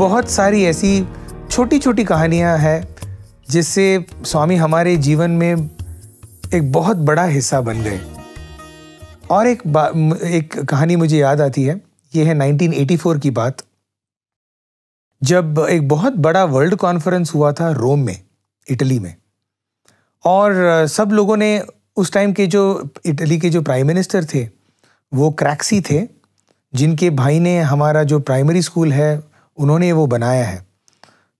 बहुत सारी ऐसी छोटी छोटी कहानियां हैं जिससे स्वामी हमारे जीवन में एक बहुत बड़ा हिस्सा बन गए और एक एक कहानी मुझे याद आती है ये है 1984 की बात जब एक बहुत बड़ा वर्ल्ड कॉन्फ्रेंस हुआ था रोम में इटली में और सब लोगों ने उस टाइम के जो इटली के जो प्राइम मिनिस्टर थे वो क्रैक्सी थे जिनके भाई ने हमारा जो प्राइमरी स्कूल है उन्होंने वो बनाया है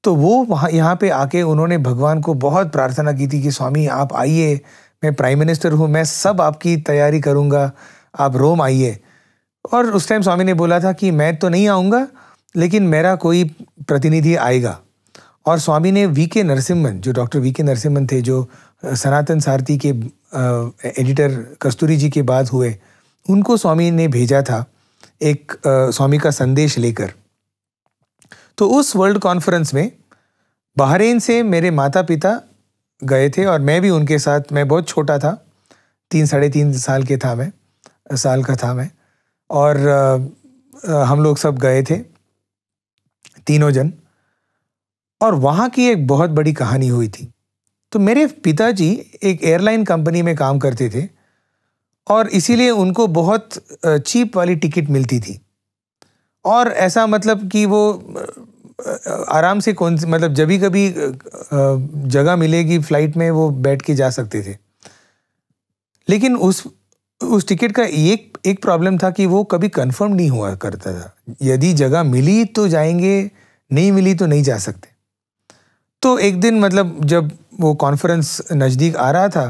तो वो वहाँ यहाँ पे आके उन्होंने भगवान को बहुत प्रार्थना की थी कि स्वामी आप आइए मैं प्राइम मिनिस्टर हूँ मैं सब आपकी तैयारी करूँगा आप रोम आइए और उस टाइम स्वामी ने बोला था कि मैं तो नहीं आऊँगा लेकिन मेरा कोई प्रतिनिधि आएगा और स्वामी ने वी के नरसिम्हन जो डॉक्टर वी के नरसिम्हन थे जो सनातन सारथी के एडिटर कस्तूरी जी के बाद हुए उनको स्वामी ने भेजा था एक स्वामी का संदेश लेकर तो उस वर्ल्ड कॉन्फ्रेंस में बहरीन से मेरे माता पिता गए थे और मैं भी उनके साथ मैं बहुत छोटा था तीन साढ़े तीन साल के था मैं साल का था मैं और हम लोग सब गए थे तीनों जन और वहाँ की एक बहुत बड़ी कहानी हुई थी तो मेरे पिताजी एक एयरलाइन कंपनी में काम करते थे और इसीलिए उनको बहुत चीप वाली टिकट मिलती थी और ऐसा मतलब कि वो आराम से कौन मतलब जब भी कभी जगह मिलेगी फ्लाइट में वो बैठ के जा सकते थे लेकिन उस उस टिकट का एक एक प्रॉब्लम था कि वो कभी कंफर्म नहीं हुआ करता था यदि जगह मिली तो जाएंगे नहीं मिली तो नहीं जा सकते तो एक दिन मतलब जब वो कॉन्फ्रेंस नज़दीक आ रहा था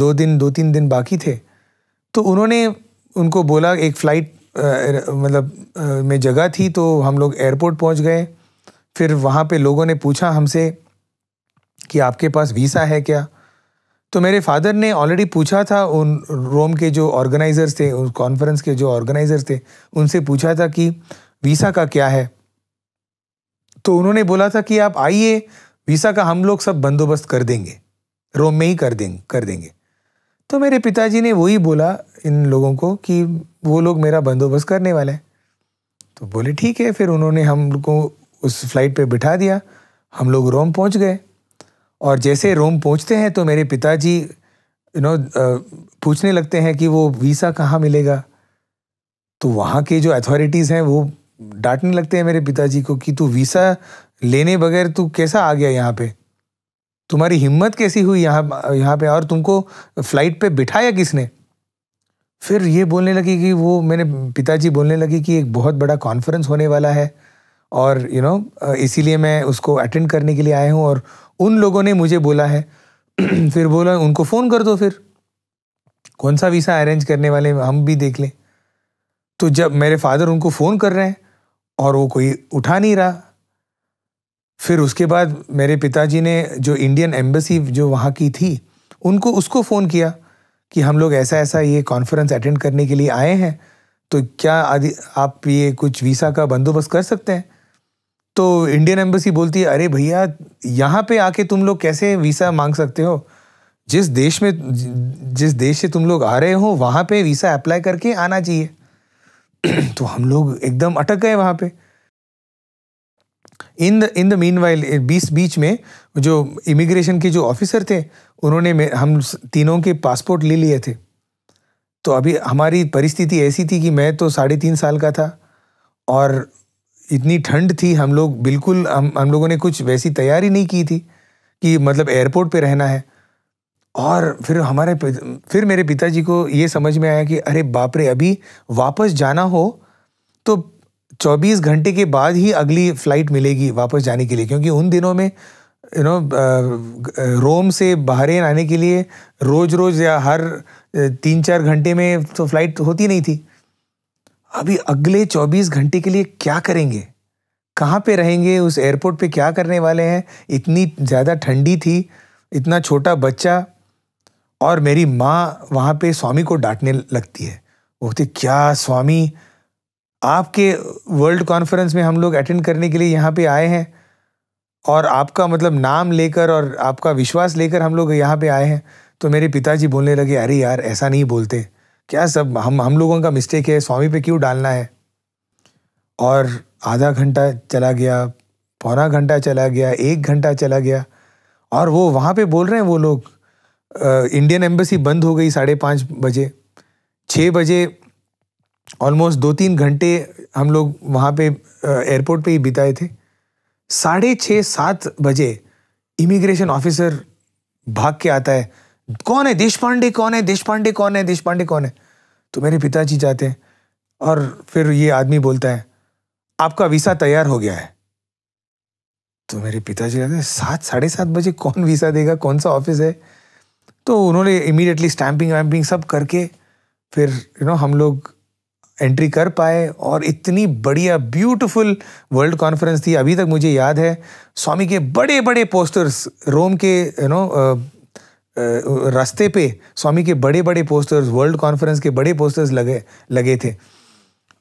दो दिन दो तीन दिन बाकी थे तो उन्होंने उनको बोला एक फ़्लाइट मतलब में जगह थी तो हम लोग एयरपोर्ट पहुंच गए फिर वहाँ पे लोगों ने पूछा हमसे कि आपके पास वीसा है क्या तो मेरे फादर ने ऑलरेडी पूछा था उन रोम के जो ऑर्गेनाइज़र्स थे उस कॉन्फ्रेंस के जो ऑर्गेनाइज़र्स थे उनसे पूछा था कि वीसा का क्या है तो उन्होंने बोला था कि आप आइए वीसा का हम लोग सब बंदोबस्त कर देंगे रोम में ही कर देंगे कर देंगे तो मेरे पिताजी ने वही बोला इन लोगों को कि वो लोग मेरा बंदोबस्त करने वाले हैं तो बोले ठीक है फिर उन्होंने हम को उस फ्लाइट पे बिठा दिया हम लोग रोम पहुंच गए और जैसे रोम पहुंचते हैं तो मेरे पिताजी यू नो पूछने लगते हैं कि वो वीसा कहाँ मिलेगा तो वहाँ के जो अथॉरिटीज़ हैं वो डांटने लगते हैं मेरे पिताजी को कि तू वीसा लेने बगैर तू कैसा आ गया यहाँ पे तुम्हारी हिम्मत कैसी हुई यहाँ यहाँ पे और तुमको फ्लाइट पे बिठाया किसने फिर ये बोलने लगी कि वो मैंने पिताजी बोलने लगी कि एक बहुत बड़ा कॉन्फ्रेंस होने वाला है और यू नो इसीलिए मैं उसको अटेंड करने के लिए आया हूँ और उन लोगों ने मुझे बोला है फिर बोला उनको फ़ोन कर दो फिर कौन सा वीसा अरेंज करने वाले हम भी देख लें तो जब मेरे फादर उनको फ़ोन कर रहे हैं और वो कोई उठा नहीं रहा फिर उसके बाद मेरे पिताजी ने जो इंडियन एम्बेसी जो वहाँ की थी उनको उसको फ़ोन किया कि हम लोग ऐसा ऐसा ये कॉन्फ्रेंस अटेंड करने के लिए आए हैं तो क्या आदि आप ये कुछ वीसा का बंदोबस्त कर सकते हैं तो इंडियन एम्बेसी बोलती है अरे भैया यहाँ पे आके तुम लोग कैसे वीसा मांग सकते हो जिस देश में जिस देश से तुम लोग आ रहे हो वहाँ पे वीसा अप्लाई करके आना चाहिए तो हम लोग एकदम अटक गए वहाँ पे in the in the meanwhile बीस बीच में जो इमिग्रेशन के जो ऑफिसर थे उन्होंने हम तीनों के पासपोर्ट ले लिए थे तो अभी हमारी परिस्थिति ऐसी थी कि मैं तो साढ़े तीन साल का था और इतनी ठंड थी हम लोग बिल्कुल हम हम लोगों ने कुछ वैसी तैयारी नहीं की थी कि मतलब एयरपोर्ट पे रहना है और फिर हमारे फिर मेरे पिताजी को ये समझ में आया कि अरे बाप रे अभी वापस जाना हो तो 24 घंटे के बाद ही अगली फ्लाइट मिलेगी वापस जाने के लिए क्योंकि उन दिनों में you you know know, Rome से बहरेन आने के लिए रोज रोज या हर तीन चार घंटे में तो फ्लाइट होती नहीं थी अभी अगले 24 घंटे के लिए क्या करेंगे कहाँ पे रहेंगे उस एयरपोर्ट पे क्या करने वाले हैं इतनी ज़्यादा ठंडी थी इतना छोटा बच्चा और मेरी माँ वहाँ पे स्वामी को डांटने लगती है वो कहती क्या स्वामी आपके वर्ल्ड कॉन्फ्रेंस में हम लोग अटेंड करने के लिए यहाँ पे आए हैं और आपका मतलब नाम लेकर और आपका विश्वास लेकर हम लोग यहाँ पे आए हैं तो मेरे पिताजी बोलने लगे अरे यार ऐसा नहीं बोलते क्या सब हम हम लोगों का मिस्टेक है स्वामी पे क्यों डालना है और आधा घंटा चला गया पौना घंटा चला गया एक घंटा चला गया और वो वहाँ पे बोल रहे हैं वो लोग इंडियन एम्बेसी बंद हो गई साढ़े पाँच बजे छः बजे ऑलमोस्ट दो तीन घंटे हम लोग वहाँ पे एयरपोर्ट पे ही बिताए थे साढ़े छः सात बजे इमिग्रेशन ऑफिसर भाग के आता है कौन है देश पांडे कौन है देश पांडे कौन है देश पांडे कौन है तो मेरे पिताजी जाते हैं और फिर ये आदमी बोलता है आपका वीसा तैयार हो गया है तो मेरे पिताजी कहते हैं सात साढ़े सात बजे कौन वीसा देगा कौन सा ऑफिस है तो उन्होंने इमीडिएटली स्टैंपिंग वैम्पिंग सब करके फिर यू you नो know, हम लोग एंट्री कर पाए और इतनी बढ़िया ब्यूटीफुल वर्ल्ड कॉन्फ्रेंस थी अभी तक मुझे याद है स्वामी के बड़े बड़े पोस्टर्स रोम के यू नो रास्ते पे स्वामी के बड़े बड़े पोस्टर्स वर्ल्ड कॉन्फ्रेंस के बड़े पोस्टर्स लगे लगे थे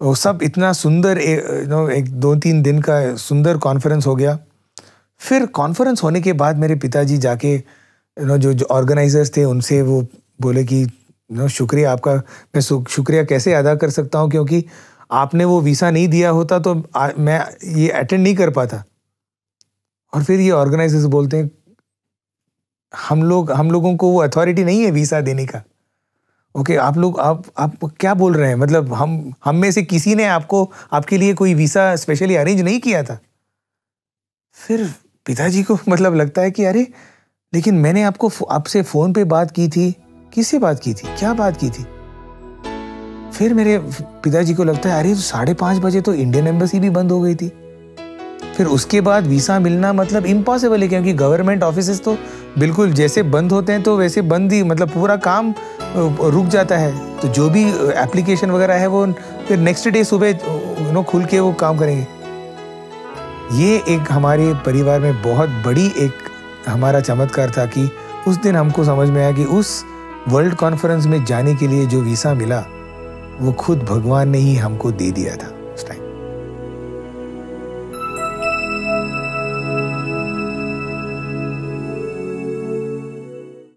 वो सब इतना सुंदर यू नो एक दो तीन दिन का सुंदर कॉन्फ्रेंस हो गया फिर कॉन्फ्रेंस होने के बाद मेरे पिताजी जाके यू नो जो जो ऑर्गेनाइजर्स थे उनसे वो बोले कि यू नो शुक्रिया आपका मैं शुक्रिया कैसे अदा कर सकता हूँ क्योंकि आपने वो वीसा नहीं दिया होता तो आ, मैं ये अटेंड नहीं कर पाता और फिर ये ऑर्गेनाइजर्स बोलते हैं हम लोग हम लोगों को वो अथॉरिटी नहीं है वीसा देने का ओके okay, आप लोग आप आप क्या बोल रहे हैं मतलब हम हम में से किसी ने आपको आपके लिए कोई वीसा स्पेशली अरेंज नहीं किया था फिर पिताजी को मतलब लगता है कि अरे लेकिन मैंने आपको आपसे फोन पे बात की थी किससे बात की थी क्या बात की थी फिर मेरे पिताजी को लगता है अरे तो साढ़े पांच बजे तो इंडियन एम्बेसी भी बंद हो गई थी फिर उसके बाद वीसा मिलना मतलब इम्पॉसिबल है क्योंकि गवर्नमेंट ऑफिस तो बिल्कुल जैसे बंद होते हैं तो वैसे बंद ही मतलब पूरा काम रुक जाता है तो जो भी एप्लीकेशन वगैरह है वो फिर नेक्स्ट डे सुबह नो खुल के वो काम करेंगे ये एक हमारे परिवार में बहुत बड़ी एक हमारा चमत्कार था कि उस दिन हमको समझ में आया कि उस वर्ल्ड कॉन्फ्रेंस में जाने के लिए जो वीसा मिला वो खुद भगवान ने ही हमको दे दिया था